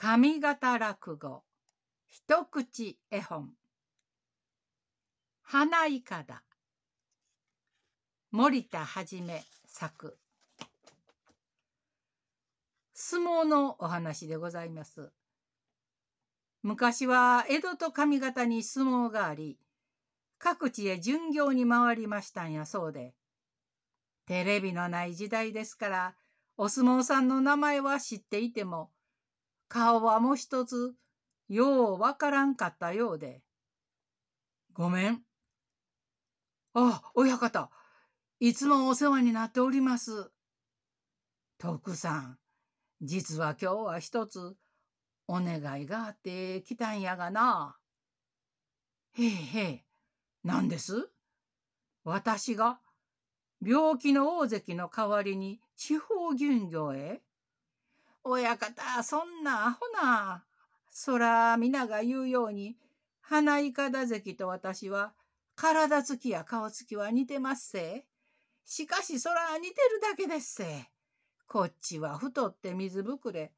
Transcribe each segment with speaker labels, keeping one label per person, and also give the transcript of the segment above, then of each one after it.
Speaker 1: 上方落語一口絵本花いかだ森田はじめ作相撲のお話でございます。昔は江戸と上方に相撲があり、各地へ巡業に回りましたんやそうで、テレビのない時代ですから、お相撲さんの名前は知っていても、顔はも一つ、ようわからんかったようで。ごめん。あ、親方、いつもお世話になっております。徳さん、実は今日は一つ、お願いがあって来たんやがな。へえへえ、何です私が、病気の大関の代わりに地方巡業へ親方、そんなアホな。そら、皆が言うように、花いかだ関と私は、体つきや顔つきは似てますせ。しかし、そら、似てるだけですせ。こっちは太って水ぶくれ。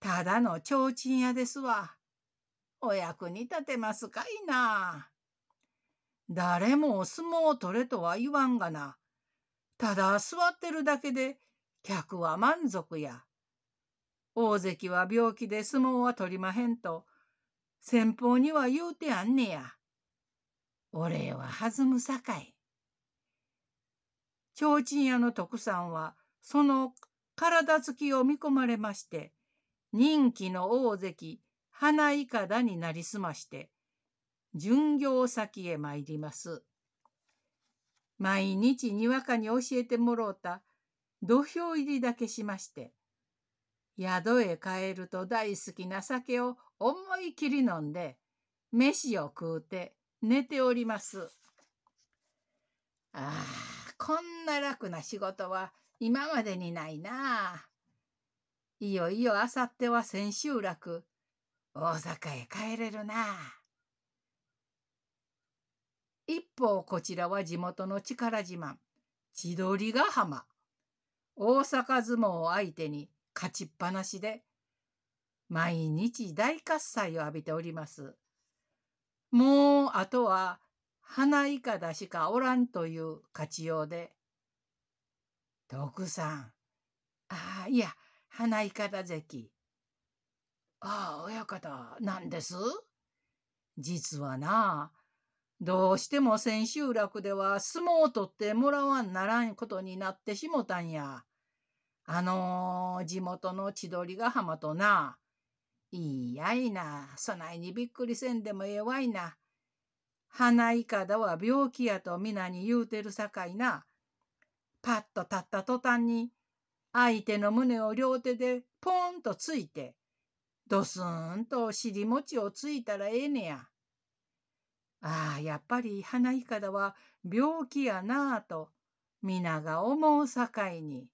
Speaker 1: ただの提灯屋ですわ。お役に立てますかいな。誰も相撲を取れとは言わんがな。ただ座ってるだけで、客は満足や。大関は病気で相撲は取りまへんと、先方には言うてあんねや。お礼は弾むさかい。提灯屋の徳さんは、その体つきを見込まれまして、任期の大関、花いかだになりすまして、巡業先へ参ります。毎日にわかに教えてもろうた、土俵入りだけしまして、宿へ帰ると大好きな酒を思い切り飲んで、飯を食うて寝ております。ああ、こんな楽な仕事は今までにないないよいよあさっては千秋楽、大阪へ帰れるな一方こちらは地元の力自慢、千鳥ヶ浜。大阪相撲を相手に勝ちっぱなしで、毎日大喝采を浴びております。もうあとは花いかだしかおらんという勝ちようで、徳さん、ああ、いや、花いかだ関。ああ、親方、なんです実はな、どうしても千秋楽では相撲を取ってもらわんならんことになってしもたんや。あのー、地元の千鳥ヶ浜とな、いいやいな、そないにびっくりせんでもええわいな。花いかだは病気やと皆に言うてるさかいな。パッと立った途端に、相手の胸を両手でポンとついて、ドスンと尻餅をついたらええねや。ああ、やっぱり花いかだは病気やなあと、皆が思うさかいに。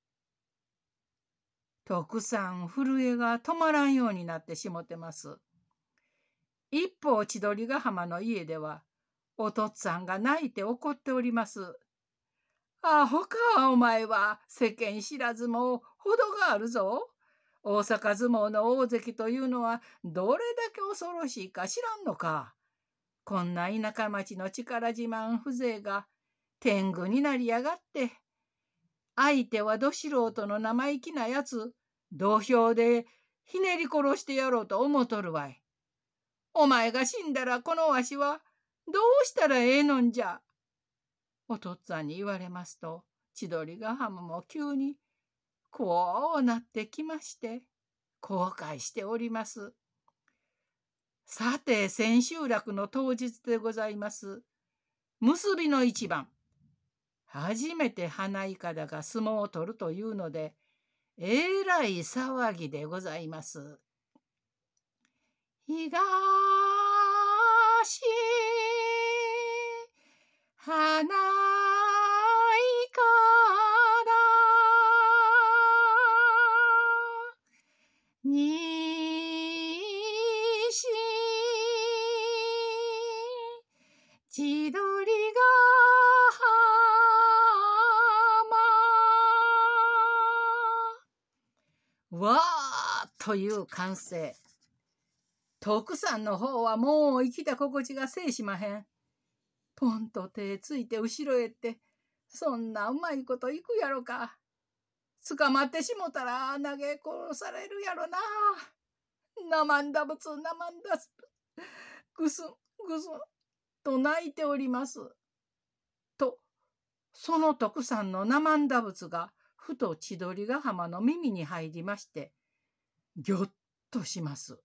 Speaker 1: 徳さん震えが止まらんようになってしもてます。一方千鳥ヶ浜の家ではおとっさんが泣いて怒っております。アホかお前は世間知らずも程があるぞ。大阪相撲の大関というのはどれだけ恐ろしいか知らんのか。こんな田舎町の力自慢風情が天狗になりやがって。相手はど素人の生意気なやつ、土俵でひねり殺してやろうと思うとるわい。お前が死んだらこのわしはどうしたらええのんじゃ。おとっつぁんに言われますと、千鳥ヶ浜も急にこうなってきまして、後悔しております。さて、千秋楽の当日でございます。結びの一番。初めて花いかだが相撲を取るというので、えらい騒ぎでございます。東花いかだ西千鳥という歓声。徳さんの方はもう生きた心地がせいしまへん。ポンと手ついて後ろへって、そんなうまいこといくやろか。捕まってしもたら投げ殺されるやろな。なまんだぶつ、なまんだす。ぐすん、ぐすん、と泣いております。と、その徳さんのなまんだぶつが、ふと千鳥ヶ浜の耳に入りまして、ぎょっとします。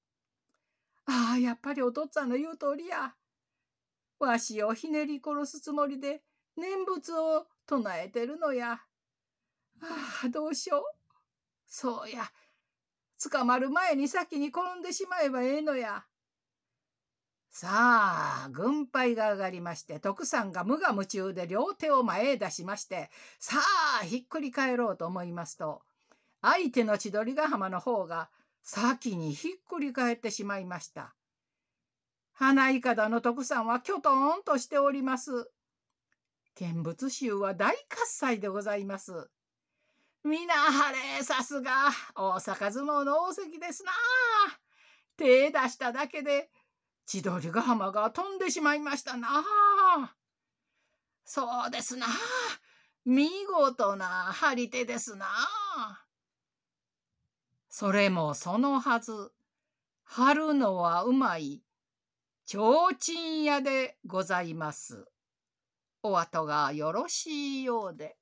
Speaker 1: ああ、やっぱりお父っつぁんの言う通りや。わしをひねり殺すつもりで念仏を唱えてるのや。ああ、どうしよう。そうや。捕まる前に先に転んでしまえばええのや。さあ、軍配が上がりまして、徳さんが無我夢中で両手を前へ出しまして、さあ、ひっくり返ろうと思いますと、相手の千鳥ヶ浜の方が先にひっくり返ってしまいました。花いかだの特産はきょとんとしております。見物衆は大喝采でございます。皆晴れ、さすが、大阪相撲の王席ですな。手出しただけで、千鳥ヶ浜が飛んでしまいましたな。そうですな。見事な張り手ですな。それもそのはず、春るのはうまい、ちょうちん屋でございます。お後がよろしいようで。